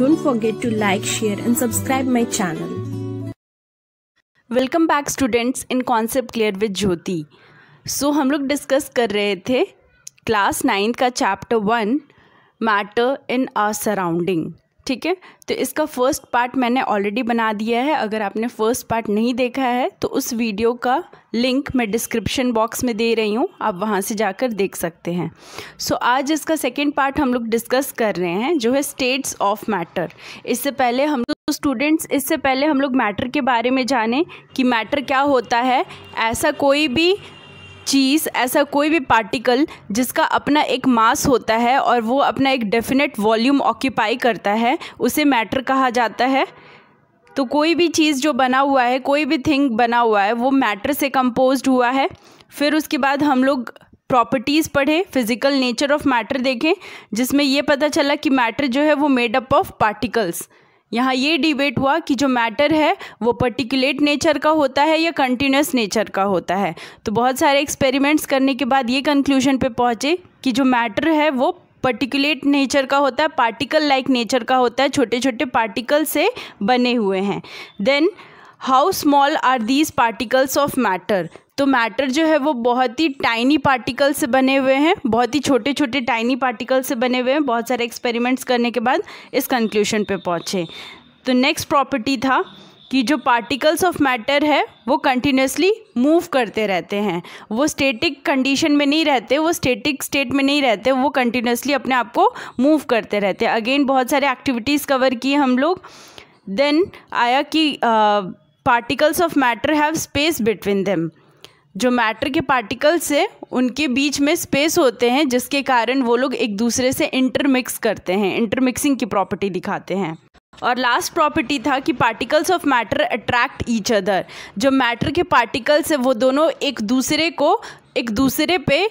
Don't forget to like, share and subscribe my channel. Welcome back students in concept clear with Jyoti so हम लोग discuss कर रहे थे class ninth का chapter one matter in our surrounding ठीक है तो इसका फर्स्ट पार्ट मैंने ऑलरेडी बना दिया है अगर आपने फर्स्ट पार्ट नहीं देखा है तो उस वीडियो का लिंक मैं डिस्क्रिप्शन बॉक्स में दे रही हूँ आप वहाँ से जाकर देख सकते हैं सो so, आज इसका सेकेंड पार्ट हम लोग डिस्कस कर रहे हैं जो है स्टेट्स ऑफ मैटर इससे पहले हम लोग तो स्टूडेंट्स इससे पहले हम लोग मैटर के बारे में जाने कि मैटर क्या होता है ऐसा कोई भी चीज़ ऐसा कोई भी पार्टिकल जिसका अपना एक मास होता है और वो अपना एक डेफिनेट वॉल्यूम ऑक्यूपाई करता है उसे मैटर कहा जाता है तो कोई भी चीज़ जो बना हुआ है कोई भी थिंग बना हुआ है वो मैटर से कंपोज हुआ है फिर उसके बाद हम लोग प्रॉपर्टीज़ पढ़े फिजिकल नेचर ऑफ मैटर देखें जिसमें ये पता चला कि मैटर जो है वो मेड अप ऑफ पार्टिकल्स यहाँ ये डिबेट हुआ कि जो मैटर है वो पर्टिकुलेट नेचर का होता है या कंटिन्यूस नेचर का होता है तो बहुत सारे एक्सपेरिमेंट्स करने के बाद ये कंक्लूजन पे पहुँचे कि जो मैटर है वो पर्टिकुलेट नेचर का होता है पार्टिकल लाइक नेचर का होता है छोटे छोटे पार्टिकल से बने हुए हैं then how small are these particles of matter तो मैटर जो है वो बहुत ही टाइनी पार्टिकल से बने हुए हैं बहुत ही छोटे छोटे टाइनी पार्टिकल से बने हुए हैं बहुत सारे एक्सपेरिमेंट्स करने के बाद इस कंक्लूशन पे पहुँचे तो नेक्स्ट प्रॉपर्टी था कि जो पार्टिकल्स ऑफ मैटर है वो कंटिन्यूसली मूव करते रहते हैं वो स्टेटिक कंडीशन में नहीं रहते वो स्टेटिक स्टेट में नहीं रहते वो कंटिन्यूसली अपने आप को मूव करते रहते अगेन बहुत सारे एक्टिविटीज़ कवर किए हम लोग देन आया कि particles of matter have space between them जो मैटर के पार्टिकल्स हैं उनके बीच में स्पेस होते हैं जिसके कारण वो लोग एक दूसरे से इंटरमिक्स करते हैं इंटरमिक्सिंग की प्रॉपर्टी दिखाते हैं और लास्ट प्रॉपर्टी था कि particles of matter attract each other जो मैटर के पार्टिकल्स हैं वो दोनों एक दूसरे को एक दूसरे पे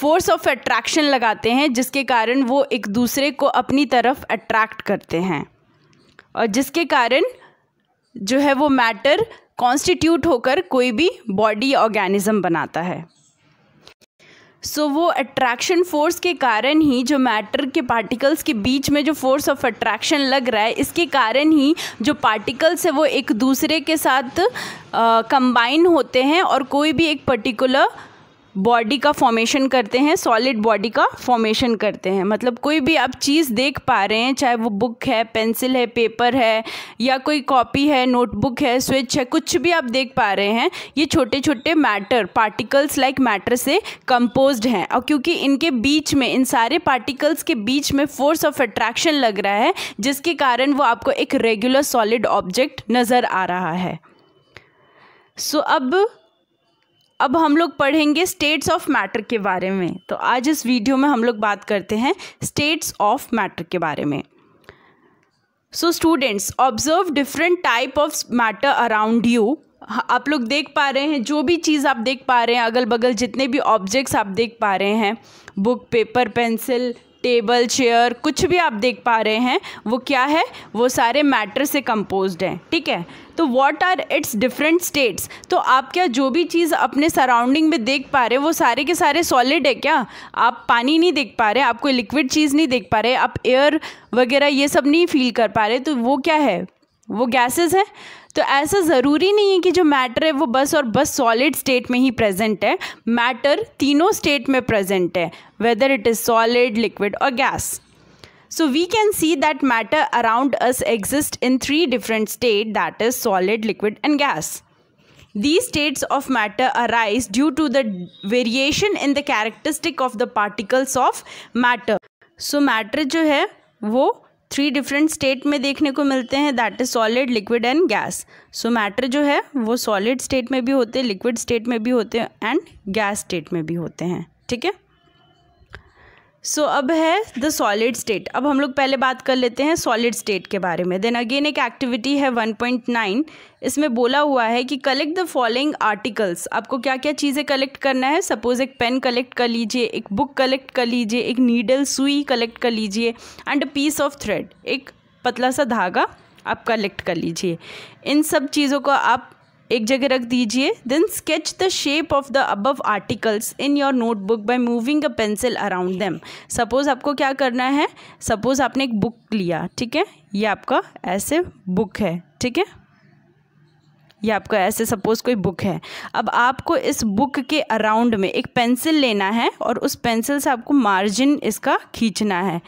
फोर्स ऑफ अट्रैक्शन लगाते हैं जिसके कारण वो एक दूसरे को अपनी तरफ अट्रैक्ट करते हैं और जिसके कारण जो है वो मैटर कॉन्स्टिट्यूट होकर कोई भी बॉडी ऑर्गेनिज्म बनाता है सो so, वो अट्रैक्शन फोर्स के कारण ही जो मैटर के पार्टिकल्स के बीच में जो फोर्स ऑफ अट्रैक्शन लग रहा है इसके कारण ही जो पार्टिकल्स है वो एक दूसरे के साथ कंबाइन होते हैं और कोई भी एक पर्टिकुलर बॉडी का फॉर्मेशन करते हैं सॉलिड बॉडी का फॉर्मेशन करते हैं मतलब कोई भी आप चीज़ देख पा रहे हैं चाहे वो बुक है पेंसिल है पेपर है या कोई कॉपी है नोटबुक है स्विच है कुछ भी आप देख पा रहे हैं ये छोटे छोटे मैटर पार्टिकल्स लाइक मैटर से कंपोज हैं और क्योंकि इनके बीच में इन सारे पार्टिकल्स के बीच में फोर्स ऑफ अट्रैक्शन लग रहा है जिसके कारण वो आपको एक रेगुलर सॉलिड ऑब्जेक्ट नज़र आ रहा है सो so, अब अब हम लोग पढ़ेंगे स्टेट्स ऑफ मैटर के बारे में तो आज इस वीडियो में हम लोग बात करते हैं स्टेट्स ऑफ मैटर के बारे में so students observe different type of matter around you आप लोग देख पा रहे हैं जो भी चीज़ आप देख पा रहे हैं अगल बगल जितने भी ऑब्जेक्ट्स आप देख पा रहे हैं book paper pencil table chair कुछ भी आप देख पा रहे हैं वो क्या है वो सारे मैटर से कंपोज हैं ठीक है तो what are its different states तो आप क्या जो भी चीज़ अपने सराउंडिंग में देख पा रहे वो सारे के सारे सॉलिड है क्या आप पानी नहीं देख पा रहे आप कोई लिक्विड चीज़ नहीं देख पा रहे आप एयर वगैरह ये सब नहीं फील कर पा रहे तो वो क्या है वो गैसेस हैं तो ऐसा ज़रूरी नहीं है कि जो मैटर है वो बस और बस सॉलिड स्टेट में ही प्रेजेंट है मैटर तीनों स्टेट में प्रेजेंट है whether it is solid liquid और gas so we can see that matter around us exist in three different state that is solid liquid and gas the states of matter arise due to the variation in the characteristic of the particles of matter so matter जो है वो three different state में देखने को मिलते हैं that is solid liquid and gas so matter जो है वो सॉलिड स्टेट में भी होते हैं लिक्विड स्टेट में भी होते हैं एंड गैस स्टेट में भी होते हैं ठीक है सो so, अब है द सॉलिड स्टेट अब हम लोग पहले बात कर लेते हैं सॉलिड स्टेट के बारे में देन अगेन एक एक्टिविटी है 1.9 इसमें बोला हुआ है कि कलेक्ट द फॉलोइंग आर्टिकल्स आपको क्या क्या चीज़ें कलेक्ट करना है सपोज एक पेन कलेक्ट कर लीजिए एक बुक कलेक्ट कर लीजिए एक नीडल सुई कलेक्ट कर लीजिए and a piece of thread एक पतला सा धागा आप कलेक्ट कर लीजिए इन सब चीज़ों को आप एक जगह रख दीजिए then sketch the shape of the above articles in your notebook by moving a pencil around them suppose आपको क्या करना है सपोज़ आपने एक बुक लिया ठीक है ये आपका ऐसे बुक है ठीक है ये आपका ऐसे सपोज़ कोई बुक है अब आपको इस बुक के अराउंड में एक पेंसिल लेना है और उस पेंसिल से आपको मार्जिन इसका खींचना है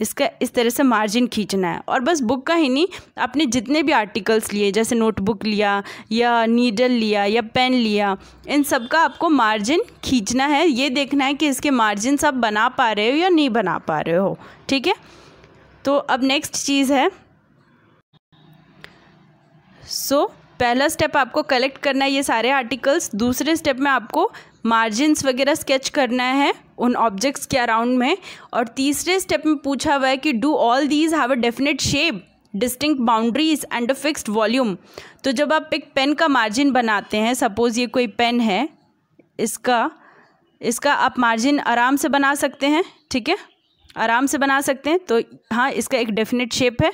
इसका इस तरह से मार्जिन खींचना है और बस बुक का ही नहीं आपने जितने भी आर्टिकल्स लिए जैसे नोटबुक लिया या नीडल लिया या पेन लिया इन सब का आपको मार्जिन खींचना है ये देखना है कि इसके मार्जिन आप बना पा रहे हो या नहीं बना पा रहे हो ठीक है तो अब नेक्स्ट चीज़ है सो so, पहला स्टेप आपको कलेक्ट करना है ये सारे आर्टिकल्स दूसरे स्टेप में आपको मार्जिन्स वगैरह स्केच करना है उन ऑब्जेक्ट्स के अराउंड में और तीसरे स्टेप में पूछा हुआ है कि do all these have a definite shape distinct boundaries and a fixed volume तो जब आप एक पेन का मार्जिन बनाते हैं सपोज़ ये कोई पेन है इसका इसका आप मार्जिन आराम से बना सकते हैं ठीक है आराम से बना सकते हैं तो हाँ इसका एक डेफिनेट शेप है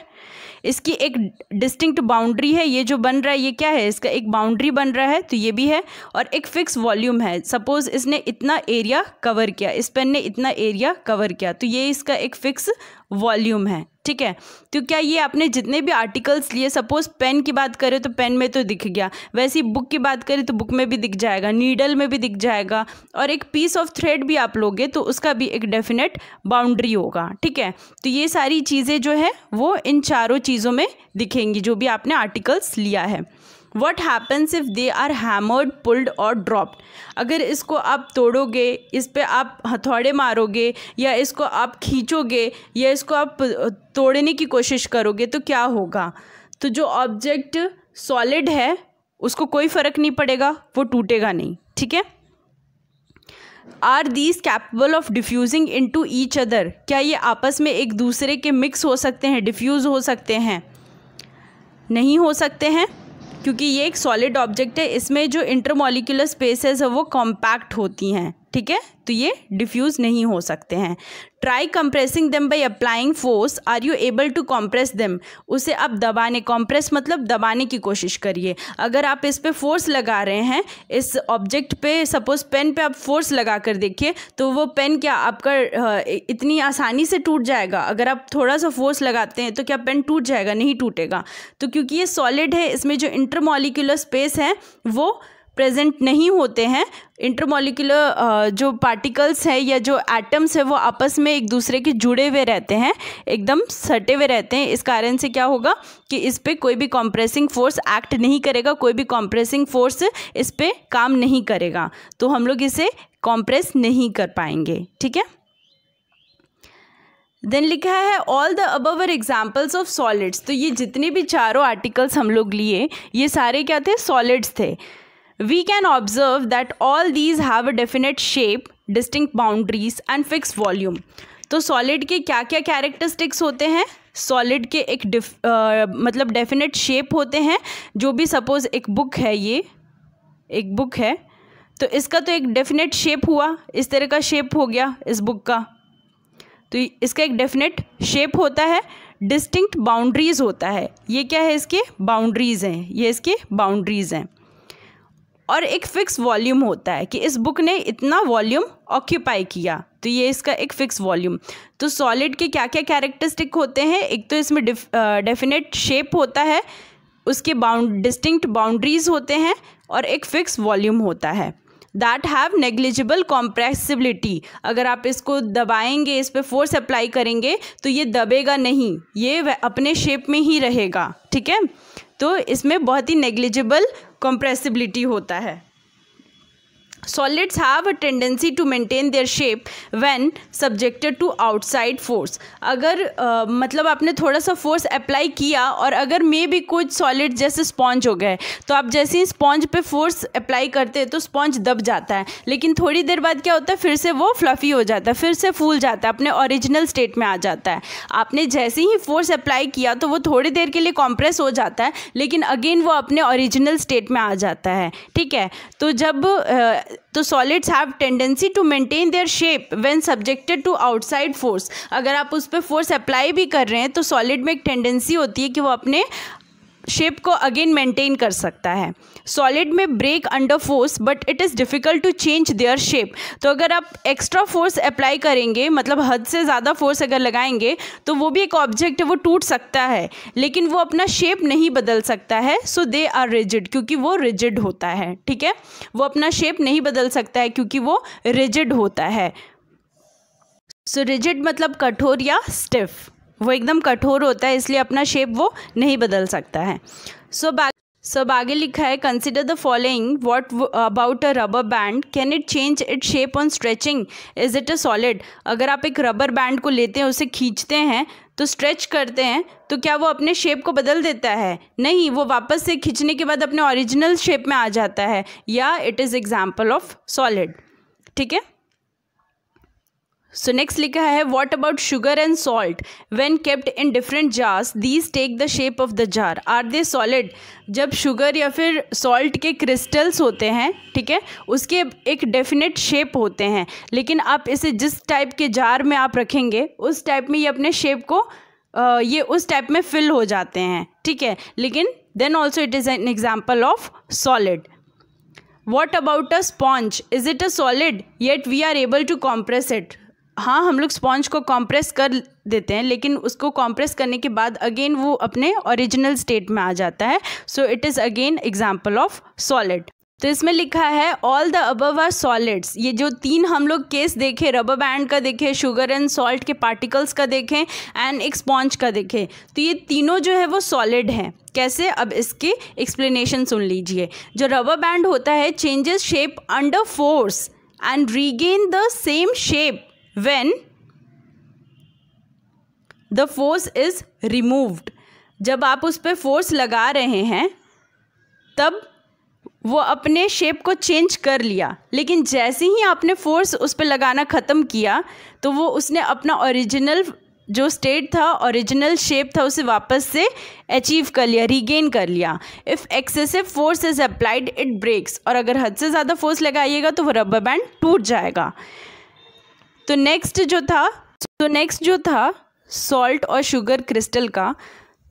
इसकी एक डिस्टिंक्ट बाउंड्री है ये जो बन रहा है ये क्या है इसका एक बाउंड्री बन रहा है तो ये भी है और एक फिक्स वॉल्यूम है सपोज इसने इतना एरिया कवर किया इस पेन ने इतना एरिया कवर किया तो ये इसका एक फिक्स वॉल्यूम है ठीक है तो क्या ये आपने जितने भी आर्टिकल्स लिए सपोज पेन की बात करें तो पेन में तो दिख गया वैसे ही बुक की बात करें तो बुक में भी दिख जाएगा नीडल में भी दिख जाएगा और एक पीस ऑफ थ्रेड भी आप लोगे तो उसका भी एक डेफिनेट बाउंड्री होगा ठीक है तो ये सारी चीज़ें जो है वो इन चारों चीज़ों में दिखेंगी जो भी आपने आर्टिकल्स लिया है what happens if they are hammered pulled or dropped अगर इसको आप तोड़ोगे इस पर आप हथौड़े मारोगे या इसको आप खींचोगे या इसको आप तोड़ने की कोशिश करोगे तो क्या होगा तो जो ऑब्जेक्ट सॉलिड है उसको कोई फ़र्क नहीं पड़ेगा वो टूटेगा नहीं ठीक है are these capable of diffusing into each other क्या ये आपस में एक दूसरे के मिक्स हो सकते हैं डिफ्यूज़ हो सकते हैं नहीं हो सकते हैं क्योंकि ये एक सॉलिड ऑब्जेक्ट है इसमें जो इंटरमोलिकुलर स्पेसेस है वो कॉम्पैक्ट होती हैं ठीक है तो ये डिफ्यूज़ नहीं हो सकते हैं try compressing them by applying force are you able to compress them उसे आप दबाने कॉम्प्रेस मतलब दबाने की कोशिश करिए अगर आप इस पर फोर्स लगा रहे हैं इस ऑब्जेक्ट पे सपोज पेन पे आप फोर्स लगा कर देखिए तो वो पेन क्या आपका इतनी आसानी से टूट जाएगा अगर आप थोड़ा सा फोर्स लगाते हैं तो क्या पेन टूट जाएगा नहीं टूटेगा तो क्योंकि ये सॉलिड है इसमें जो इंटरमोलिकुलर स्पेस है वो प्रेजेंट नहीं होते हैं इंटरमोलिकुलर जो पार्टिकल्स है या जो एटम्स है वो आपस में एक दूसरे के जुड़े हुए रहते हैं एकदम सटे हुए रहते हैं इस कारण से क्या होगा कि इस पर कोई भी कॉम्प्रेसिंग फोर्स एक्ट नहीं करेगा कोई भी कॉम्प्रेसिंग फोर्स इस पर काम नहीं करेगा तो हम लोग इसे कॉम्प्रेस नहीं कर पाएंगे ठीक है देन लिखा है all the above examples of solids तो ये जितने भी चारों आर्टिकल्स हम लोग लिए ये सारे क्या थे सॉलिड्स थे we can observe that all these have a definite shape distinct boundaries and fix volume तो सॉलिड के क्या क्या कैरेक्टरिस्टिक्स होते हैं सॉलिड के एक डिफ uh, मतलब डेफिनेट शेप होते हैं जो भी सपोज एक बुक है ये एक बुक है तो इसका तो एक डेफिनेट शेप हुआ इस तरह का शेप हो गया इस बुक का तो इसका एक डेफिनेट शेप होता है डिस्टिंक्ट बाउंड्रीज होता है ये क्या है इसके बाउंड्रीज हैं ये इसके बाउंड्रीज हैं और एक फ़िक्स वॉल्यूम होता है कि इस बुक ने इतना वॉल्यूम ऑक्यूपाई किया तो ये इसका एक फ़िक्स वॉल्यूम तो सॉलिड के क्या क्या कैरेक्टरिस्टिक होते हैं एक तो इसमें डेफिनेट शेप होता है उसके बाउंड डिस्टिंक्ट बाउंड्रीज होते हैं और एक फ़िक्स वॉल्यूम होता है दैट हैव नेग्लिजिबल कॉम्प्रेसिबिलिटी अगर आप इसको दबाएंगे इस पर फोर्स अप्लाई करेंगे तो ये दबेगा नहीं ये अपने शेप में ही रहेगा ठीक है तो इसमें बहुत ही नेग्लिजिबल कंप्रेसिबिलिटी होता है solids have a tendency to maintain their shape when subjected to outside force अगर आ, मतलब आपने थोड़ा सा फोर्स अप्लाई किया और अगर मे भी कुछ सॉलिड जैसे स्पॉन्ज हो गए तो आप जैसे ही स्पॉन्ज पे फोर्स अप्लाई करते हैं तो स्पॉन्ज दब जाता है लेकिन थोड़ी देर बाद क्या होता है फिर से वो फ्लफ़ी हो जाता है फिर से फूल जाता है अपने ओरिजिनल स्टेट में आ जाता है आपने जैसे ही फोर्स अप्लाई किया तो वो थोड़ी देर के लिए कॉम्प्रेस हो जाता है लेकिन अगेन वो अपने ओरिजिनल स्टेट में आ जाता है ठीक है तो जब तो solids have tendency to maintain their shape when subjected to outside force अगर आप उस पर फोर्स अप्लाई भी कर रहे हैं तो सॉलिड में एक टेंडेंसी होती है कि वो अपने शेप को अगेन मेंटेन कर सकता है सॉलिड में break under force but it is difficult to change their shape तो अगर आप एक्स्ट्रा फोर्स अप्लाई करेंगे मतलब हद से ज़्यादा फोर्स अगर लगाएंगे तो वो भी एक ऑब्जेक्ट है वो टूट सकता है लेकिन वो अपना शेप नहीं बदल सकता है सो दे आर रिजिड क्योंकि वो रिजिड होता है ठीक है वो अपना शेप नहीं बदल सकता है क्योंकि वो रिजिड होता है सो so, रिजिड मतलब कठोर या स्टिफ़ वो एकदम कठोर होता है इसलिए अपना शेप वो नहीं बदल सकता है सो बाग सो आगे लिखा है consider the following what about a rubber band can it change it shape on stretching is it a solid अगर आप एक रबर बैंड को लेते हैं उसे खींचते हैं तो स्ट्रेच करते हैं तो क्या वो अपने शेप को बदल देता है नहीं वो वापस से खींचने के बाद अपने ओरिजिनल शेप में आ जाता है या it is example of solid ठीक है सो नेक्स्ट लिखा है what about sugar and salt when kept in different jars these take the shape of the jar are they solid जब शुगर या फिर सॉल्ट के क्रिस्टल्स होते हैं ठीक है उसके एक डेफिनेट शेप होते हैं लेकिन आप इसे जिस टाइप के जार में आप रखेंगे उस टाइप में ये अपने शेप को ये उस टाइप में फिल हो जाते हैं ठीक है लेकिन then also it is an example of solid what about a sponge is it a solid yet we are able to compress it हाँ हम लोग स्पॉन्ज को कॉम्प्रेस कर देते हैं लेकिन उसको कॉम्प्रेस करने के बाद अगेन वो अपने ओरिजिनल स्टेट में आ जाता है so it is again example of solid तो इसमें लिखा है all the above are solids ये जो तीन हम लोग केस देखे रबर बैंड का देखे शुगर एंड सॉल्ट के पार्टिकल्स का देखें एंड एक स्पॉन्ज का देखें तो ये तीनों जो है वो सॉलिड हैं कैसे अब इसकी एक्सप्लेनेशन सुन लीजिए जो रबर बैंड होता है changes shape under force and regain the same shape when the force is removed जब आप उस पर फोर्स लगा रहे हैं तब वो अपने शेप को चेंज कर लिया लेकिन जैसे ही आपने फोर्स उस पर लगाना ख़त्म किया तो वो उसने अपना ओरिजिनल जो स्टेट था ओरिजिनल शेप था उसे वापस से अचीव कर लिया रीगेन कर लिया if excessive force is applied it breaks और अगर हद से ज़्यादा फोर्स लगाइएगा तो वो रबर बैंड टूट जाएगा तो नेक्स्ट जो था तो नेक्स्ट जो था सॉल्ट और शुगर क्रिस्टल का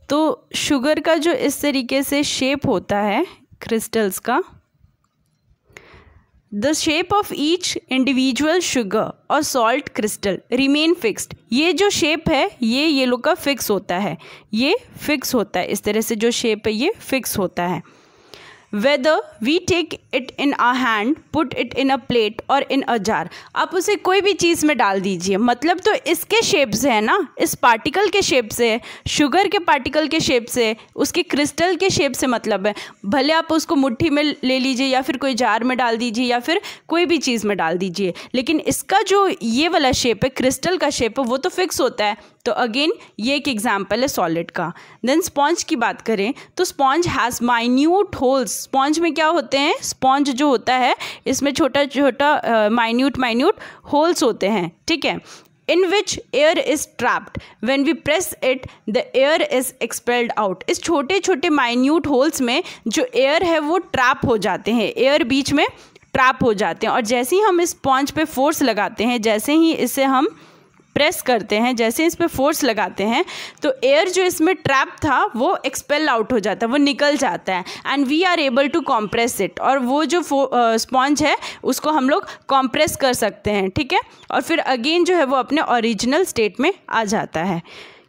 तो शुगर का जो इस तरीके से शेप होता है क्रिस्टल्स का the shape of each individual sugar और सॉल्ट क्रिस्टल रिमेन फिक्स्ड ये जो शेप है ये ये लोग का फिक्स होता है ये फिक्स होता है इस तरह से जो शेप है ये फिक्स होता है whether we take it in a hand put it in a plate or in a jar आप उसे कोई भी चीज़ में डाल दीजिए मतलब तो इसके शेप से है ना इस पार्टिकल के शेप से शुगर के पार्टिकल के शेप से उसके क्रिस्टल के शेप से मतलब है भले आप उसको मुट्ठी में ले लीजिए या फिर कोई जार में डाल दीजिए या फिर कोई भी चीज़ में डाल दीजिए लेकिन इसका जो ये वाला शेप है क्रिस्टल का शेप है वो तो फिक्स होता है तो अगेन ये एक एग्जाम्पल है सॉलिड का देन स्पॉन्ज की बात करें तो sponge has minute holes sponge में क्या होते हैं स्पॉन्ज जो होता है इसमें छोटा छोटा माइन्यूट माइन्यूट होल्स होते हैं ठीक है in which air is trapped when we press it the air is expelled out इस छोटे छोटे माइन्यूट होल्स में जो एयर है वो ट्रैप हो जाते हैं एयर बीच में ट्रैप हो जाते हैं और जैसे ही हम इस स्पॉन्ज पे फोर्स लगाते हैं जैसे ही इसे हम प्रेस करते हैं जैसे इस पर फोर्स लगाते हैं तो एयर जो इसमें ट्रैप था वो एक्सपेल आउट हो जाता है वो निकल जाता है and we are able to compress it और वो जो स्पॉन्ज है उसको हम लोग कॉम्प्रेस कर सकते हैं ठीक है और फिर अगेन जो है वो अपने ओरिजिनल स्टेट में आ जाता है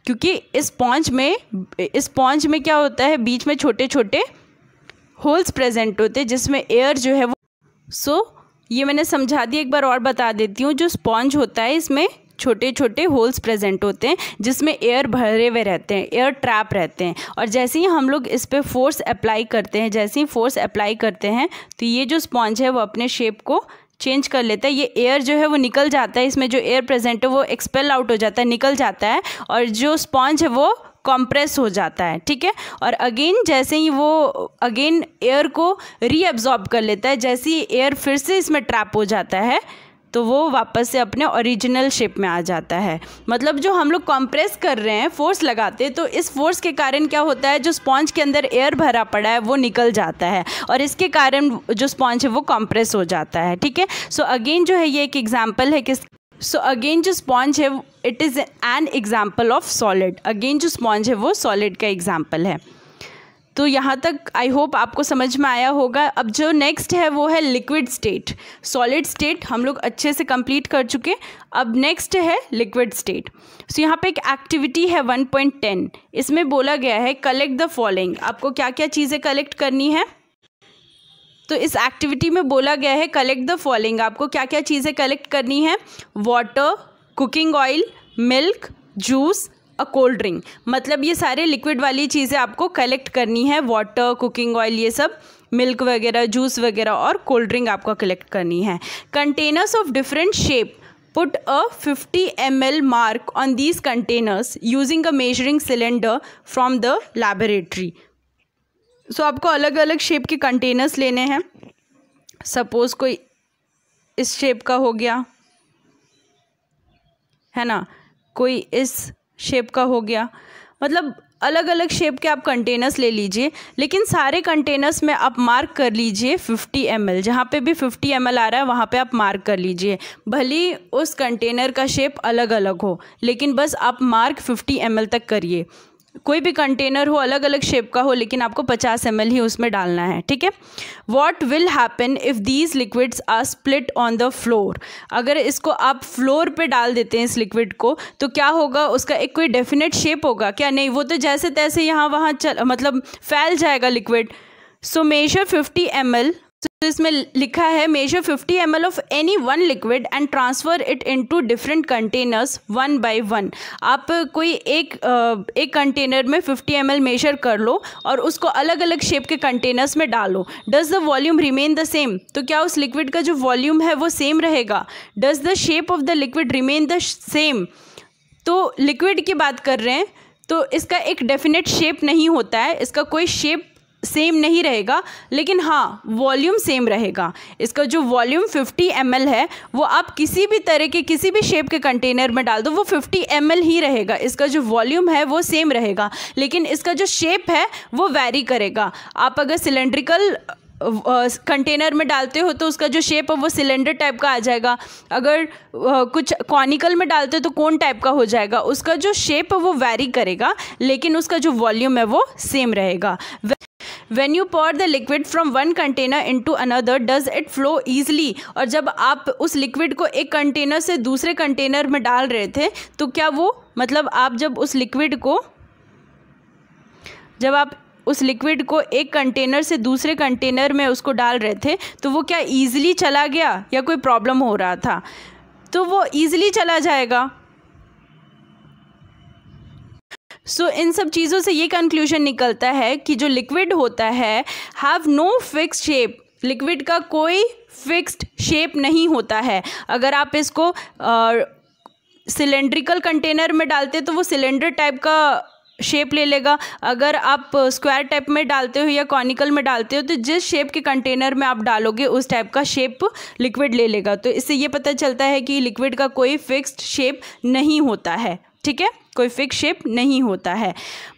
क्योंकि इस स्पॉन्ज में इस स्पॉन्ज में क्या होता है बीच में छोटे छोटे होल्स प्रेजेंट होते हैं जिसमें एयर जो है वो सो so, ये मैंने समझा दिया एक बार और बता देती हूँ जो स्पॉन्ज होता है इसमें छोटे छोटे होल्स प्रेजेंट होते हैं जिसमें एयर भरे हुए रहते हैं एयर ट्रैप रहते हैं और जैसे ही हम लोग इस पर फोर्स अप्लाई करते हैं जैसे ही फोर्स अप्लाई करते हैं तो ये जो स्पॉन्ज है वो अपने शेप को चेंज कर लेता है ये एयर जो है वो निकल जाता है इसमें जो एयर प्रेजेंट है वो एक्सपेल आउट हो जाता है निकल जाता है और जो स्पॉन्ज है वो कॉम्प्रेस हो जाता है ठीक है और अगेन जैसे ही वो अगेन एयर को रीअब्जॉर्ब कर लेता है जैसे ही एयर फिर से इसमें ट्रैप हो जाता है तो वो वापस से अपने ओरिजिनल शेप में आ जाता है मतलब जो हम लोग कंप्रेस कर रहे हैं फोर्स लगाते हैं तो इस फोर्स के कारण क्या होता है जो स्पॉन्ज के अंदर एयर भरा पड़ा है वो निकल जाता है और इसके कारण जो स्पॉन्ज है वो कॉम्प्रेस हो जाता है ठीक है सो अगेन जो है ये एक एग्जाम्पल है कि सो अगेन जो स्पॉन्ज है it is an example of solid again जो स्पॉन्ज है वो सॉलिड का एग्जाम्पल है तो यहाँ तक आई होप आपको समझ में आया होगा अब जो नेक्स्ट है वो है लिक्विड स्टेट सॉलिड स्टेट हम लोग अच्छे से कंप्लीट कर चुके अब नेक्स्ट है लिक्विड स्टेट सो यहाँ पे एक एक्टिविटी है 1.10 इसमें बोला गया है कलेक्ट द फॉलोइंग आपको क्या क्या चीज़ें कलेक्ट करनी है तो इस एक्टिविटी में बोला गया है कलेक्ट द फॉलोइंग आपको क्या क्या चीज़ें कलेक्ट करनी है water cooking oil milk juice a cold drink मतलब ये सारे लिक्विड वाली चीज़ें आपको कलेक्ट करनी है वाटर कुकिंग ऑयल ये सब मिल्क वगैरह जूस वगैरह और कोल्ड ड्रिंक आपको कलेक्ट करनी है containers of different shape a fifty 50 L mark on these containers using a measuring cylinder from the laboratory so आपको अलग अलग शेप के कंटेनर्स लेने हैं सपोज कोई इस शेप का हो गया है ना कोई इस शेप का हो गया मतलब अलग अलग शेप के आप कंटेनर्स ले लीजिए लेकिन सारे कंटेनर्स में आप मार्क कर लीजिए 50 एम एल जहाँ पर भी 50 एम आ रहा है वहाँ पे आप मार्क कर लीजिए भली उस कंटेनर का शेप अलग अलग हो लेकिन बस आप मार्क 50 एम तक करिए कोई भी कंटेनर हो अलग अलग शेप का हो लेकिन आपको 50 एम ही उसमें डालना है ठीक है what will happen if these liquids are split on the floor अगर इसको आप फ्लोर पे डाल देते हैं इस लिक्विड को तो क्या होगा उसका एक कोई डेफिनेट शेप होगा क्या नहीं वो तो जैसे तैसे यहाँ वहाँ चल मतलब फैल जाएगा लिक्विड सो मेजर 50 एम तो इसमें लिखा है measure 50 M of any one liquid and transfer it into different containers one by one आप कोई एक एक कंटेनर में 50 एम मेजर कर लो और उसको अलग अलग शेप के कंटेनर्स में डालो does the volume remain the same तो क्या उस लिक्विड का जो वॉल्यूम है वो सेम रहेगा does the shape of the liquid remain the same तो लिक्विड की बात कर रहे हैं तो इसका एक डेफिनेट शेप नहीं होता है इसका कोई शेप सेम नहीं रहेगा लेकिन हाँ वॉल्यूम सेम रहेगा इसका जो वॉल्यूम 50 एम है वो आप किसी भी तरह के किसी भी शेप के कंटेनर में डाल दो वो 50 एम ही रहेगा इसका जो वॉल्यूम है वो सेम रहेगा लेकिन इसका जो शेप है वो वेरी करेगा आप अगर सिलेंड्रिकल कंटेनर में डालते हो तो उसका जो शेप है वो सिलेंडर टाइप का आ जाएगा अगर कुछ कॉनिकल में डालते हो तो कौन टाइप का हो जाएगा उसका जो शेप है वो वेरी करेगा लेकिन उसका जो वॉल्यूम है वो सेम रहेगा you pour the liquid from one container into another does it flow easily और जब आप उस लिक्विड को एक कंटेनर से दूसरे कंटेनर में डाल रहे थे तो क्या वो मतलब आप जब उस लिक्विड को जब आप उस लिक्विड को एक कंटेनर से दूसरे कंटेनर में उसको डाल रहे थे तो वो क्या ईजिली चला गया या कोई प्रॉब्लम हो रहा था तो वो ईज़िली चला जाएगा सो so, इन सब चीज़ों से ये कंक्लूजन निकलता है कि जो लिक्विड होता है have no fix shape liquid का कोई फिक्स्ड शेप नहीं होता है अगर आप इसको सिलेंड्रिकल कंटेनर में डालते तो वो सिलेंडर टाइप का शेप ले लेगा अगर आप स्क्वायर टाइप में डालते हो या कॉनिकल में डालते हो तो जिस शेप के कंटेनर में आप डालोगे उस टाइप का शेप लिक्विड ले लेगा तो इससे ये पता चलता है कि लिक्विड का कोई फिक्स्ड शेप नहीं होता है ठीक है कोई फिक्स शेप नहीं होता है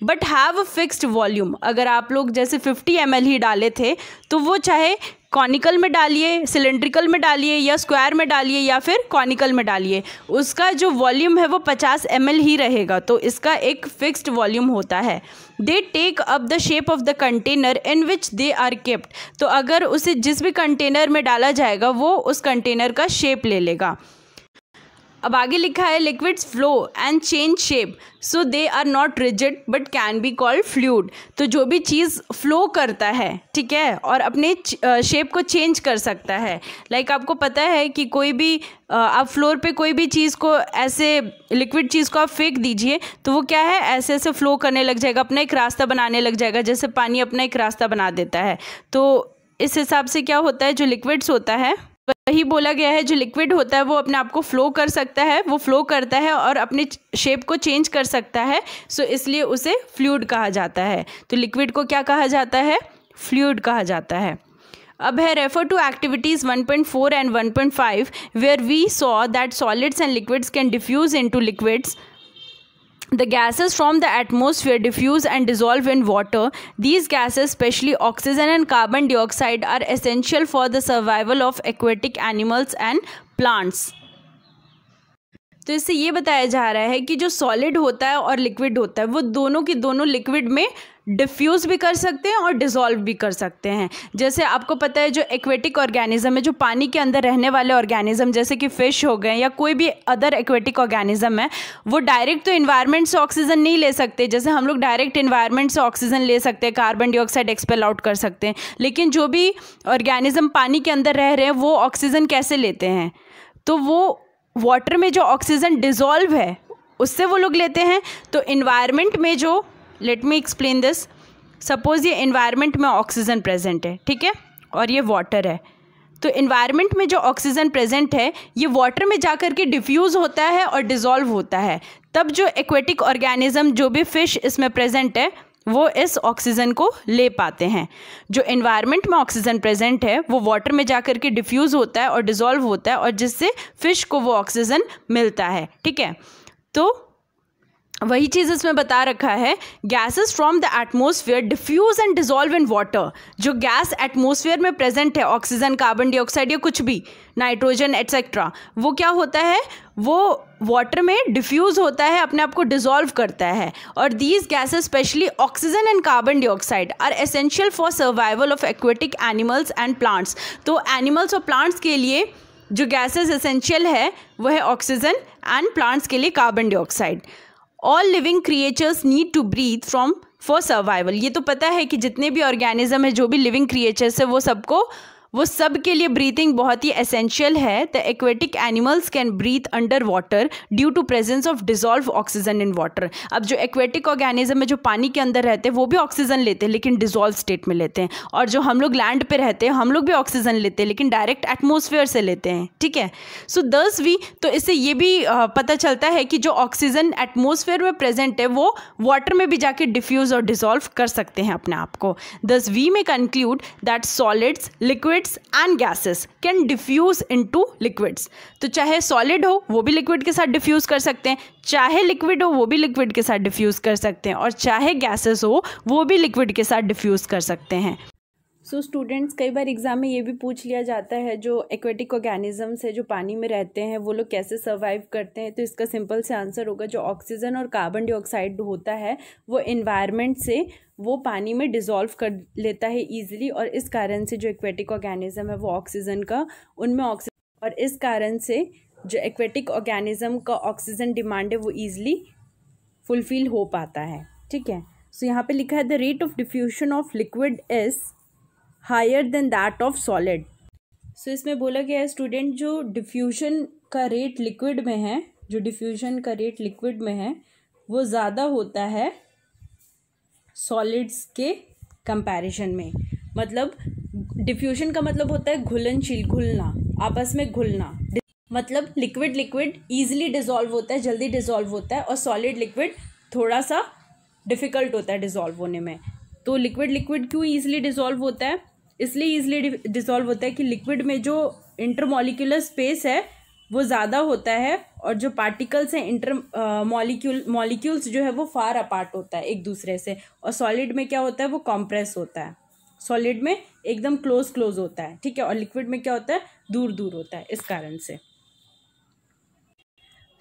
but have a fixed volume अगर आप लोग जैसे 50 एम ही डाले थे तो वो चाहे कॉनिकल में डालिए सिलेंड्रिकल में डालिए या स्क्वायर में डालिए या फिर कॉनिकल में डालिए उसका जो वॉल्यूम है वो 50 एम ही रहेगा तो इसका एक फिक्स्ड वॉल्यूम होता है they take up the shape of the container in which they are kept तो अगर उसे जिस भी कंटेनर में डाला जाएगा वो उस कंटेनर का शेप ले लेगा अब आगे लिखा है liquids flow and change shape so they are not rigid but can be called fluid तो जो भी चीज़ फ्लो करता है ठीक है और अपने शेप को चेंज कर सकता है लाइक like आपको पता है कि कोई भी आप फ्लोर पे कोई भी चीज़ को ऐसे लिक्विड चीज़ को आप फेंक दीजिए तो वो क्या है ऐसे ऐसे फ्लो करने लग जाएगा अपना एक रास्ता बनाने लग जाएगा जैसे पानी अपना एक रास्ता बना देता है तो इस हिसाब से क्या होता है जो लिक्विड्स होता है वही बोला गया है जो लिक्विड होता है वो अपने आप को फ्लो कर सकता है वो फ्लो करता है और अपने शेप को चेंज कर सकता है सो इसलिए उसे फ्लूड कहा जाता है तो लिक्विड को क्या कहा जाता है फ्लूड कहा जाता है अब है refer to activities 1.4 and one point five where we saw that solids and liquids can diffuse into liquids the gases from the atmosphere diffuse and dissolve in water. These gases, especially oxygen and carbon dioxide, are essential for the survival of aquatic animals and plants. तो इससे ये बताया जा रहा है कि जो solid होता है और लिक्विड होता है वो दोनों के दोनों लिक्विड में डिफ्यूज़ भी कर सकते हैं और डिज़ोल्व भी कर सकते हैं जैसे आपको पता है जो एक्वेटिक ऑर्गेनिज्म है जो पानी के अंदर रहने वाले ऑर्गेनिज्म जैसे कि फ़िश हो गए या कोई भी अदर एक्वेटिक ऑर्गेनिज्म है वो डायरेक्ट तो इन्वायरमेंट से ऑक्सीजन नहीं ले सकते जैसे हम लोग डायरेक्ट इन्वायरमेंट से ऑक्सीजन ले सकते हैं कार्बन डाइऑक्साइड एक्सपेल आउट कर सकते हैं लेकिन जो भी ऑर्गेनिज्म पानी के अंदर रह रहे हैं वो ऑक्सीजन कैसे लेते हैं तो वो वाटर में जो ऑक्सीजन डिज़ोल्व है उससे वो लोग लेते हैं तो इन्वायरमेंट में जो let me explain this suppose ये इन्वायरमेंट में ऑक्सीजन प्रेजेंट है ठीक है और ये वाटर है तो इन्वायरमेंट में जो ऑक्सीजन प्रेजेंट है ये वाटर में जा कर के डिफ्यूज़ होता है और डिज़ोल्व होता है तब जो एक्वेटिक ऑर्गेनिज्म जो भी फिश इसमें प्रेजेंट है वो इस ऑक्सीजन को ले पाते हैं जो इन्वायरमेंट में ऑक्सीजन प्रेजेंट है वो वाटर में जा कर के डिफ्यूज़ होता है और डिज़ोल्व होता है और जिससे फिश को वो ऑक्सीजन मिलता है ठीक है तो वही चीज़ इसमें बता रखा है gases from the atmosphere diffuse and dissolve in water जो गैस एटमोसफियर में प्रेजेंट है ऑक्सीजन कार्बन डाइऑक्साइड या कुछ भी नाइट्रोजन एट्सेट्रा वो क्या होता है वो वाटर में डिफ्यूज़ होता है अपने आप को डिजोल्व करता है और these gases specially oxygen and carbon dioxide are essential for survival of aquatic animals and plants तो एनिमल्स और प्लांट्स के लिए जो गैसेस एसेंशियल है वह ऑक्सीजन एंड प्लांट्स के लिए carbon dioxide all living creatures need to breathe from for survival ये तो पता है कि जितने भी ऑर्गेनिज्म है जो भी लिविंग क्रिएचर्स है वो सबको वो सब के लिए ब्रीथिंग बहुत ही एसेंशियल है the aquatic animals can breathe under water due to presence of dissolve oxygen in water अब जो एक्वेटिक ऑर्गेनिज्म है जो पानी के अंदर रहते हैं वो भी ऑक्सीजन लेते हैं लेकिन डिजोल्व स्टेट में लेते हैं और जो हम लोग लैंड पे रहते हैं हम लोग भी ऑक्सीजन लेते हैं लेकिन डायरेक्ट एटमोसफेयर से लेते हैं ठीक है सो दस वी तो इससे ये भी पता चलता है कि जो ऑक्सीजन एटमोसफेयर में प्रेजेंट है वो वाटर में भी जाके डिफ्यूज और डिजोल्व कर सकते हैं अपने आप को दस वी में conclude that solids liquid solids and gases can diffuse into liquids तो चाहे सॉलिड हो वो भी लिक्विड के साथ डिफ्यूज़ कर सकते हैं चाहे लिक्विड हो वो भी लिक्विड के साथ डिफ्यूज़ कर सकते हैं और चाहे गैसेस हो वो भी लिक्विड के साथ डिफ्यूज़ कर सकते हैं सो so, स्टूडेंट्स कई बार एग्ज़ाम में ये भी पूछ लिया जाता है जो एक्वेटिक ऑर्गेनिजम्स है जो पानी में रहते हैं वो लोग कैसे सर्वाइव करते हैं तो इसका सिंपल से आंसर होगा जो ऑक्सीजन और कार्बन डाइऑक्साइड होता है वो इन्वायरमेंट से वो पानी में डिज़ोल्व कर लेता है ईजिली और इस कारण से जो एक्वेटिक ऑर्गेनिज्म है वो ऑक्सीजन का उनमें ऑक्सीजन और इस कारण से जो एक्वेटिक ऑर्गेनिज्म का ऑक्सीजन डिमांड है वो ईजिली फुलफ़िल हो पाता है ठीक है सो so, यहाँ पे लिखा है the rate of diffusion of liquid is higher than that of solid so इसमें बोला गया है स्टूडेंट जो डिफ्यूजन का रेट लिक्विड में है जो डिफ्यूजन का रेट लिक्विड में है वो ज़्यादा होता है सॉलिड्स के कंपैरिजन में मतलब डिफ्यूजन का मतलब होता है घुलनशील घुलना आपस में घुलना मतलब लिक्विड लिक्विड ईजिली डिज़ोल्व होता है जल्दी डिज़ोल्व होता है और सॉलिड लिक्विड थोड़ा सा डिफ़िकल्ट होता है डिज़ोल्व होने में तो लिक्विड लिक्विड क्यों ईजिली डिज़ोल्व होता है इसलिए ईजिली डिसॉल्व होता है कि लिक्विड में जो इंटरमोलिकुलर स्पेस है वो ज़्यादा होता है और जो पार्टिकल्स हैं इंटर मॉलिक्यूल मॉलिक्यूल्स जो है वो फार अपार्ट होता है एक दूसरे से और सॉलिड में क्या होता है वो कॉम्प्रेस होता है सॉलिड में एकदम क्लोज क्लोज होता है ठीक है और लिक्विड में क्या होता है दूर दूर होता है इस कारण से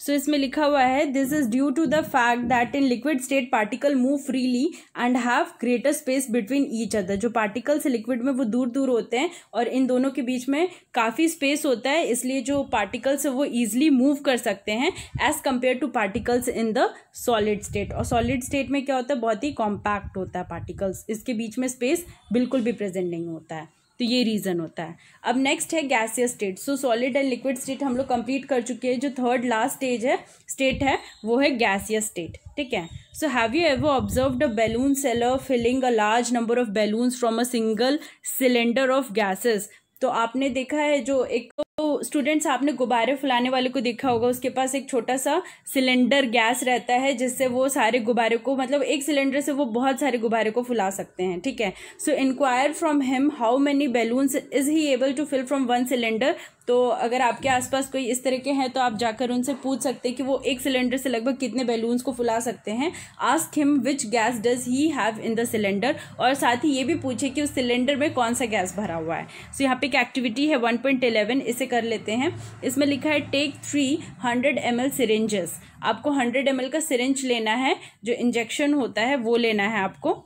सो इसमें लिखा हुआ है this is due to the fact that in liquid state particle move freely and have greater space between each other जो पार्टिकल्स लिक्विड में वो दूर दूर होते हैं और इन दोनों के बीच में काफ़ी स्पेस होता है इसलिए जो पार्टिकल्स है वो ईजिली मूव कर सकते हैं as compare to particles in the solid state और सॉलिड स्टेट में क्या होता है बहुत ही कॉम्पैक्ट होता है पार्टिकल्स इसके बीच में स्पेस बिल्कुल भी प्रेजेंट नहीं होता है तो ये रीज़न होता है अब नेक्स्ट है gaseous state so solid and liquid state हम लोग कंप्लीट कर चुके हैं जो थर्ड लास्ट स्टेज है स्टेट है वो है गैसियस स्टेट ठीक है so have you ever observe a balloon seller filling a large number of balloons from a single cylinder of gases तो आपने देखा है जो एक तो तो स्टूडेंट्स आपने गुब्बारे फुलाने वाले को देखा होगा उसके पास एक छोटा सा सिलेंडर गैस रहता है जिससे वो सारे गुब्बारे को मतलब एक सिलेंडर से वो बहुत सारे गुब्बारे को फुला सकते हैं ठीक है so inquire from him how many balloons is he able to fill from one cylinder तो अगर आपके आसपास कोई इस तरह के हैं तो आप जाकर उनसे पूछ सकते हैं कि वो एक सिलेंडर से लगभग कितने बैलून्स को फुला सकते हैं ask him which gas does he have in the cylinder और साथ ही ये भी पूछे कि उस सिलेंडर में कौन सा गैस भरा हुआ है सो so, यहाँ पे एक एक्टिविटी है वन पॉइंट इलेवन इसे कर लेते हैं इसमें लिखा है take three hundred M L syringes आपको हंड्रेड एम एल का सिरेंज लेना है जो इंजेक्शन होता है वो लेना है आपको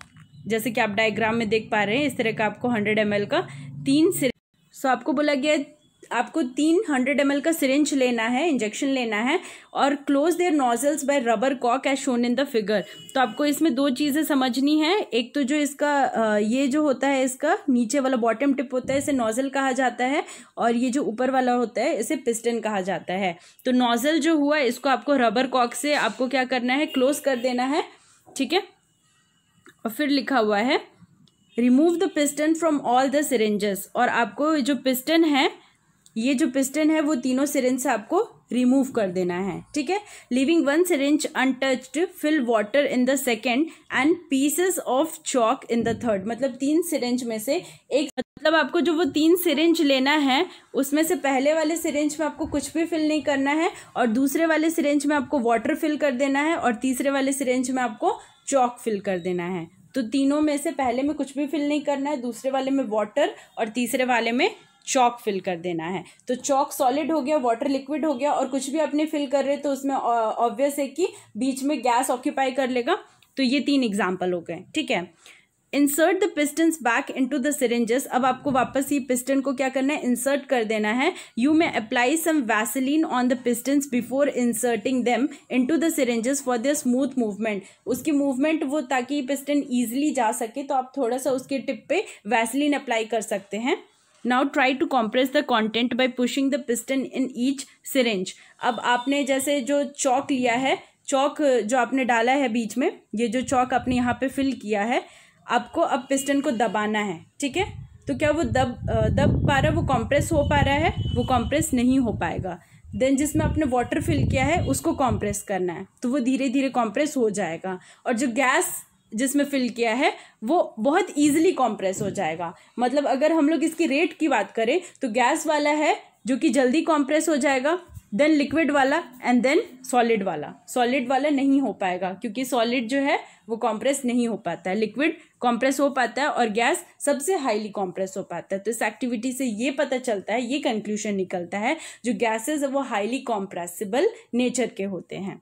जैसे कि आप डायग्राम में देख पा रहे हैं इस तरह का आपको हंड्रेड एम एल का तीन सिरेंज सो आपको बोला गया आपको तीन हंड्रेड एम का सिरिंज लेना है इंजेक्शन लेना है और close their nozzles by rubber कॉक as shown in the figure तो आपको इसमें दो चीज़ें समझनी है एक तो जो इसका ये जो होता है इसका नीचे वाला बॉटम टिप होता है इसे नोजल कहा जाता है और ये जो ऊपर वाला होता है इसे पिस्टन कहा जाता है तो नोजल जो हुआ इसको आपको रबर कॉक से आपको क्या करना है क्लोज कर देना है ठीक है और फिर लिखा हुआ है remove the piston from all the syringes और आपको जो पिस्टन है ये जो पिस्टन है वो तीनों सिरेंज से आपको रिमूव कर देना है ठीक है leaving one syringe untouched fill water in the second and pieces of chalk in the third मतलब तीन सिरेंज में से एक मतलब आपको जो वो तीन सिरेंज लेना है उसमें से पहले वाले सिरेंज में आपको कुछ भी फिल नहीं करना है और दूसरे वाले सिरेंज में आपको वाटर फिल कर देना है और तीसरे वाले सिरेंज में आपको चॉक फिल कर देना है तो तीनों में से पहले में कुछ भी फिल नहीं करना है दूसरे वाले में वाटर और तीसरे वाले में चौक फिल कर देना है तो चौक सॉलिड हो गया वाटर लिक्विड हो गया और कुछ भी अपने फिल कर रहे तो उसमें ऑब्वियस है कि बीच में गैस ऑक्यूपाई कर लेगा तो ये तीन एग्जाम्पल हो गए ठीक है insert the pistons back to the syringes अब आपको वापस ये पिस्टन को क्या करना है इंसर्ट कर देना है you may apply some Vaseline on the pistons before inserting into the syringes for the smooth movement उसकी मूवमेंट वो ताकि पिस्टन ईजिली जा सके तो आप थोड़ा सा उसके टिप पे वैसलीन अप्लाई कर सकते हैं now try to compress the content by pushing the piston in each syringe अब आपने जैसे जो चौक लिया है चौक जो आपने डाला है बीच में ये जो चौक आपने यहाँ पे फिल किया है आपको अब पिस्टन को दबाना है ठीक है तो क्या वो दब दब पा रहा है वो कॉम्प्रेस हो पा रहा है वो कॉम्प्रेस नहीं हो पाएगा देन जिसमें आपने वाटर फिल किया है उसको कॉम्प्रेस करना है तो वो धीरे धीरे कॉम्प्रेस हो जाएगा और जो गैस जिसमें फिल किया है वो बहुत ईजिली कॉम्प्रेस हो जाएगा मतलब अगर हम लोग इसकी रेट की बात करें तो गैस वाला है जो कि जल्दी कॉम्प्रेस हो जाएगा देन लिक्विड वाला एंड देन सॉलिड वाला सॉलिड वाला नहीं हो पाएगा क्योंकि सॉलिड जो है वो कॉम्प्रेस नहीं हो पाता है लिक्विड कॉम्प्रेस हो पाता है और गैस सबसे हाईली कॉम्प्रेस हो पाता है तो इस एक्टिविटी से ये पता चलता है ये कंक्लूजन निकलता है जो गैसेज वो हाईली कॉम्प्रेसिबल नेचर के होते हैं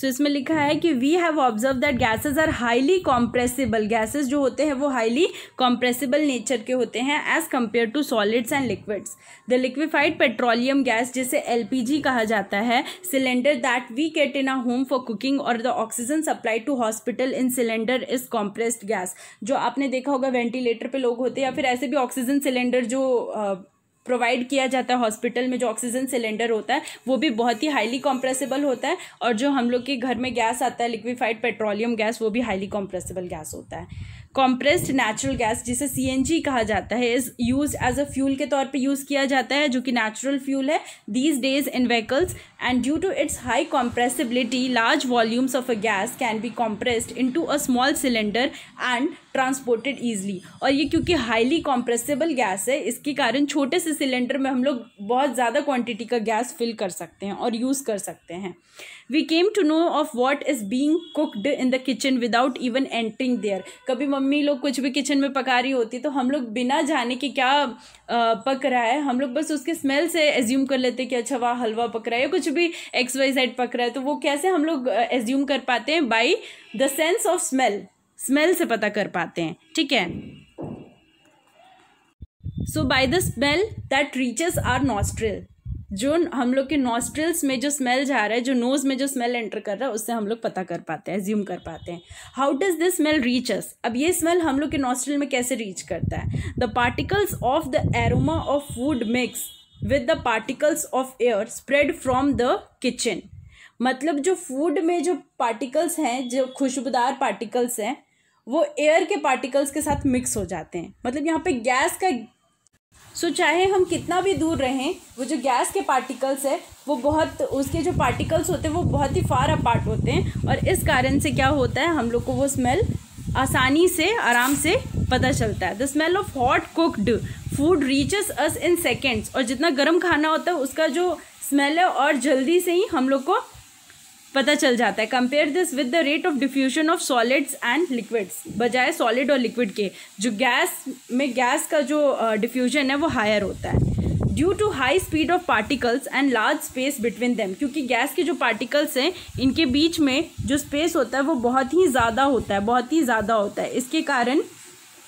सो so, इसमें लिखा है कि we have observe that gases are highly compressible gases जो होते हैं वो हाईली कॉम्प्रेसिबल नेचर के होते हैं as compare to solids and liquids the liquefied petroleum gas जिसे एल कहा जाता है cylinder that we get in a home for cooking और the oxygen supply to hospital in cylinder is compressed gas जो आपने देखा होगा वेंटिलेटर पे लोग होते हैं या फिर ऐसे भी ऑक्सीजन सिलेंडर जो uh, प्रोवाइड किया जाता है हॉस्पिटल में जो ऑक्सीजन सिलेंडर होता है वो भी बहुत ही हाईली कॉम्प्रेसिबल होता है और जो हम लोग के घर में गैस आता है लिक्विफाइड पेट्रोलियम गैस वो भी हाईली कॉम्प्रेसिबल गैस होता है कॉम्प्रेस्ड नेचुरल गैस जिसे सी कहा जाता है is use as a fuel के तौर पे यूज़ किया जाता है जो कि नेचुरल फ्यूल है these days in vehicles and due to its high compressibility large volumes of a gas can be compressed into a small cylinder and transported easily और ये क्योंकि हाईली कॉम्प्रेसिबल गैस है इसके कारण छोटे से cylinder में हम लोग बहुत ज़्यादा क्वान्टिटी का गैस फिल कर सकते हैं और यूज़ कर सकते हैं we came to know of what is being cooked in the kitchen without even entering there कभी मम्मी लोग कुछ भी किचन में पका रही होती तो हम लोग बिना जाने कि क्या पक रहा है हम लोग बस उसके स्मेल से एज्यूम कर लेते हैं कि अच्छा वाह हलवा पक रहा है या कुछ भी एक्स वाई जेड पक रहा है तो वो कैसे हम लोग एज्यूम कर पाते हैं by the sense of smell smell से पता कर पाते हैं ठीक है so by the smell that reaches our nostril जो हम लोग के नॉस्ट्रल्स में जो स्मेल जा रहा है जो नोज़ में जो स्मेल एंटर कर रहा है उससे हम लोग पता कर पाते हैं ज्यूम कर पाते हैं how does this smell reach us अब ये स्मेल हम लोग के नॉस्ट्रल में कैसे रीच करता है the particles of the aroma of food mix with the particles of air spread from the kitchen मतलब जो फूड में जो पार्टिकल्स हैं जो खुशबूदार पार्टिकल्स हैं वो एयर के पार्टिकल्स के साथ मिक्स हो जाते हैं मतलब यहाँ पे गैस का सो so, चाहे हम कितना भी दूर रहें वो जो गैस के पार्टिकल्स है वो बहुत उसके जो पार्टिकल्स होते हैं वो बहुत ही फार अपार्ट होते हैं और इस कारण से क्या होता है हम लोग को वो स्मेल आसानी से आराम से पता चलता है the smell of hot cooked food reaches us in seconds और जितना गर्म खाना होता है उसका जो स्मेल है और जल्दी से ही हम लोग को पता चल जाता है compare this with the rate of diffusion of solids and liquids बजाय सॉलिड और लिक्विड के जो गैस में गैस का जो डिफ्यूजन uh, है वो हायर होता है due to high speed of particles and large space between them क्योंकि गैस के जो पार्टिकल्स हैं इनके बीच में जो स्पेस होता है वो बहुत ही ज़्यादा होता है बहुत ही ज़्यादा होता है इसके कारण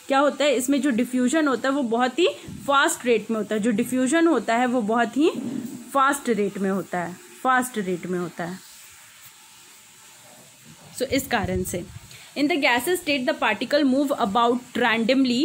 क्या होता है इसमें जो डिफ्यूजन होता है वो बहुत ही फास्ट रेट में होता है जो डिफ्यूजन होता है वो बहुत ही फास्ट रेट में होता है फास्ट रेट में होता है सो तो इस कारण से in the gases state the particle move about randomly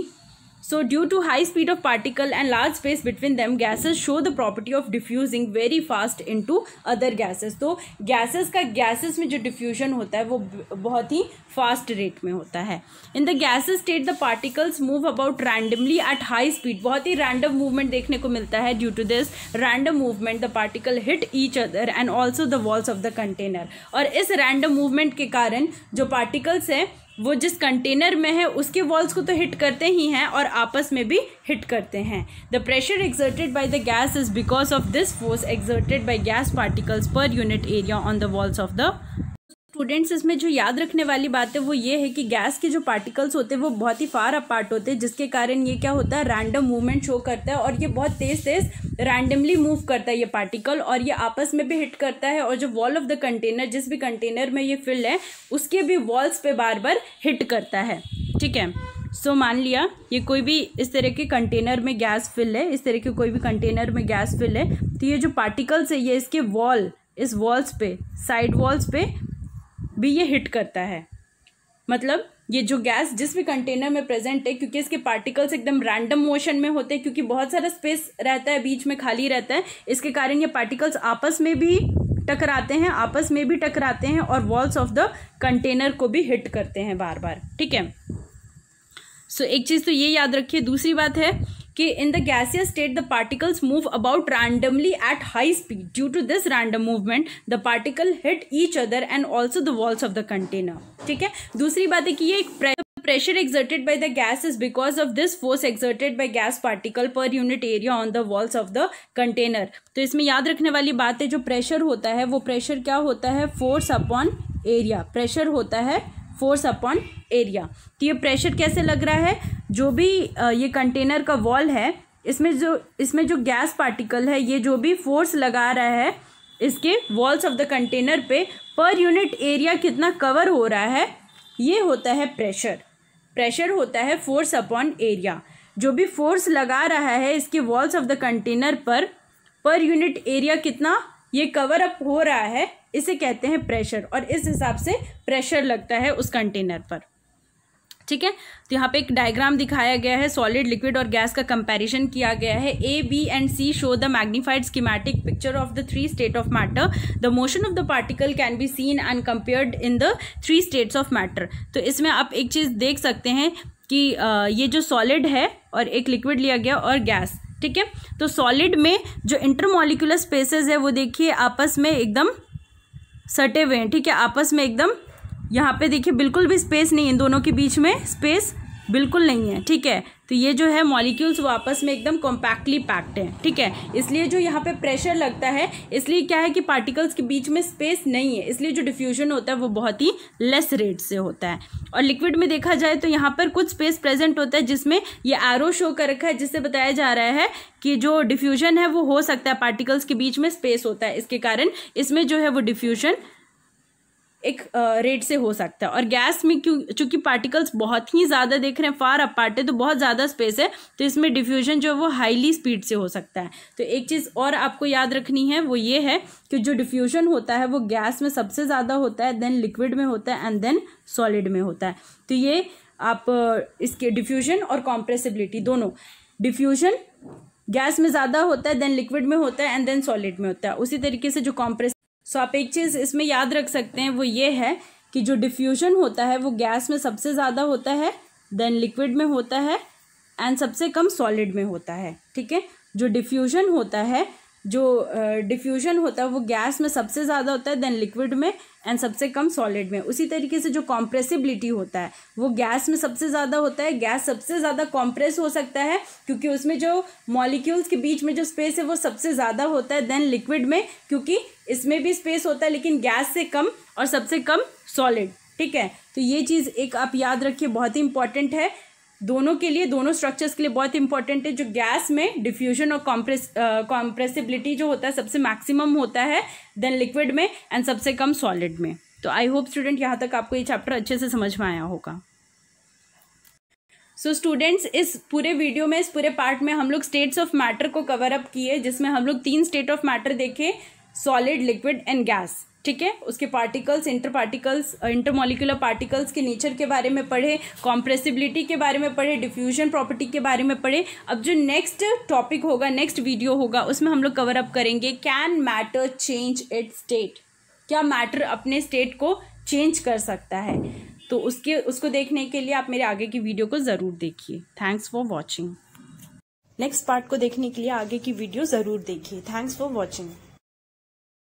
So due to high speed of particle and large space between them, gases show the property of diffusing very fast into other gases. तो gases का gases में जो diffusion होता है वो बहुत ही fast rate में होता है In the gases state, the particles move about randomly at high speed. बहुत ही random movement देखने को मिलता है due to this random movement the particle hit each other and also the walls of the container. और इस random movement के कारण जो particles हैं वो जिस कंटेनर में है उसके वॉल्स को तो हिट करते ही हैं और आपस में भी हिट करते हैं the pressure exerted by the gas is because of this force exerted by gas particles per unit area on the walls of the students इसमें जो याद रखने वाली बात है वो ये है कि गैस के जो पार्टिकल्स होते हैं वो बहुत ही फार अपार्ट होते हैं जिसके कारण ये क्या होता है रैंडम मूवमेंट शो करता है और ये बहुत तेज़ तेज़ रैंडमली मूव करता है ये पार्टिकल और ये आपस में भी हिट करता है और जो वॉल ऑफ द कंटेनर जिस भी कंटेनर में ये फिल्ड है उसके भी वॉल्स पर बार बार हिट करता है ठीक है सो so, मान लिया ये कोई भी इस तरह के कंटेनर में गैस फिल है इस तरह के कोई भी कंटेनर में गैस फिल है तो ये जो पार्टिकल्स है ये इसके वॉल इस वॉल्स पे साइड वॉल्स पे भी ये हिट करता है मतलब ये जो गैस जिस भी कंटेनर में प्रेजेंट है क्योंकि इसके पार्टिकल्स एकदम रैंडम मोशन में होते हैं क्योंकि बहुत सारा स्पेस रहता है बीच में खाली रहता है इसके कारण ये पार्टिकल्स आपस में भी टकराते हैं आपस में भी टकराते हैं और वॉल्स ऑफ द कंटेनर को भी हिट करते हैं बार बार ठीक है सो so, एक चीज़ तो ये याद रखिए दूसरी बात है कि in the gaseous state the particles move about randomly at high speed due to this random movement the particle hit each other and also the walls of the container ठीक है दूसरी बात है कि ये एक pressure exerted by the gas is because of this force exerted by gas particle per unit area on the walls of the container तो इसमें याद रखने वाली बात है जो प्रेशर होता है वो प्रेशर क्या होता है फोर्स अपॉन एरिया प्रेशर होता है फोर्स अपॉन एरिया तो ये प्रेशर कैसे लग रहा है जो भी ये कंटेनर का वॉल है इसमें जो इसमें जो गैस पार्टिकल है ये जो भी फोर्स लगा रहा है इसके वॉल्स ऑफ द कंटेनर पे पर यूनिट एरिया कितना कवर हो रहा है ये होता है प्रेशर प्रेशर होता है फोर्स अपॉन एरिया जो भी फोर्स लगा रहा है इसके वॉल्स ऑफ द कंटेनर पर पर यूनिट एरिया कितना ये कवर अप हो रहा है इसे कहते हैं प्रेशर और इस हिसाब से प्रेशर लगता है उस कंटेनर पर ठीक है तो यहाँ पे एक डायग्राम दिखाया गया है सॉलिड लिक्विड और गैस का कंपैरिजन किया गया है A B and C show the magnified schematic picture of the three state of matter the motion of the particle can be seen and compared in the three states of matter तो इसमें आप एक चीज़ देख सकते हैं कि ये जो सॉलिड है और एक लिक्विड लिया गया और गैस ठीक है तो सॉलिड में जो इंटरमोलिकुलर स्पेसेस है वो देखिए आपस में एकदम सटे हुए हैं ठीक है आपस में एकदम यहाँ पे देखिए बिल्कुल भी स्पेस नहीं है इन दोनों के बीच में स्पेस बिल्कुल नहीं है ठीक है तो ये जो है मॉलिक्यूल्स वापस में एकदम कॉम्पैक्टली पैक्ड हैं ठीक है इसलिए जो यहाँ पे प्रेशर लगता है इसलिए क्या है कि पार्टिकल्स के बीच में स्पेस नहीं है इसलिए जो डिफ्यूजन होता है वो बहुत ही लेस रेट से होता है और लिक्विड में देखा जाए तो यहाँ पर कुछ स्पेस प्रेजेंट होता है जिसमें ये एरो शो कर रखा है जिससे बताया जा रहा है कि जो डिफ्यूजन है वो हो सकता है पार्टिकल्स के बीच में स्पेस होता है इसके कारण इसमें जो है वो डिफ्यूजन एक रेट से हो सकता है और गैस में क्यों चूँकि पार्टिकल्स बहुत ही ज़्यादा देख रहे हैं फार अपार्ट है तो बहुत ज़्यादा स्पेस है तो इसमें डिफ्यूजन जो है वो हाईली स्पीड से हो सकता है तो एक चीज़ और आपको याद रखनी है वो ये है कि जो डिफ्यूजन होता है वो गैस में सबसे ज़्यादा होता है देन लिक्विड में होता है एंड देन सॉलिड में होता है तो ये आप इसके डिफ्यूजन और कॉम्प्रेसिबिलिटी दोनों डिफ्यूजन गैस में ज़्यादा होता है देन लिक्विड में होता है एंड देन सॉलिड में होता है उसी तरीके से जो कॉम्प्रेस सो आप एक चीज़ इसमें याद रख सकते हैं वो ये है कि जो डिफ्यूजन होता है वो गैस में सबसे ज़्यादा होता है देन लिक्विड में होता है एंड सबसे कम सॉलिड में होता है ठीक है जो डिफ्यूजन होता है जो डिफ्यूजन uh, होता है वो गैस में सबसे ज़्यादा होता है देन लिक्विड में एंड सबसे कम सॉलिड में उसी तरीके से जो कॉम्प्रेसिबिलिटी होता है वो गैस में सबसे ज़्यादा होता है गैस सबसे ज़्यादा कॉम्प्रेस हो सकता है क्योंकि उसमें जो मॉलिक्यूल्स के बीच में जो स्पेस है वो सबसे ज़्यादा होता है देन लिक्विड में क्योंकि इसमें भी स्पेस होता है लेकिन गैस से कम और सबसे कम सॉलिड ठीक है तो ये चीज़ एक आप याद रखिए बहुत ही इंपॉर्टेंट है दोनों के लिए दोनों स्ट्रक्चर्स के लिए बहुत इंपॉर्टेंट है जो गैस में डिफ्यूजन और कॉम्प्रेस कॉम्प्रेसिबिलिटी जो होता है सबसे मैक्सिमम होता है देन लिक्विड में एंड सबसे कम सॉलिड में तो आई होप स्टूडेंट यहाँ तक आपको ये चैप्टर अच्छे से समझ में आया होगा सो so स्टूडेंट्स इस पूरे वीडियो में इस पूरे पार्ट में हम लोग स्टेट्स ऑफ मैटर को कवर अप किए जिसमें हम लोग तीन स्टेट ऑफ मैटर देखे सॉलिड लिक्विड एंड गैस ठीक है उसके particles inter particles inter particles के नेचर के बारे में पढ़े कॉम्प्रेसिबिलिटी के बारे में पढ़े डिफ्यूजन प्रॉपर्टी के बारे में पढ़े अब जो नेक्स्ट टॉपिक होगा नेक्स्ट वीडियो होगा उसमें हम लोग कवर अप करेंगे can matter change it state क्या मैटर अपने स्टेट को चेंज कर सकता है तो उसके उसको देखने के लिए आप मेरे आगे की वीडियो को ज़रूर देखिए thanks for watching next part को देखने के लिए आगे की वीडियो ज़रूर देखिए थैंक्स फॉर वॉचिंग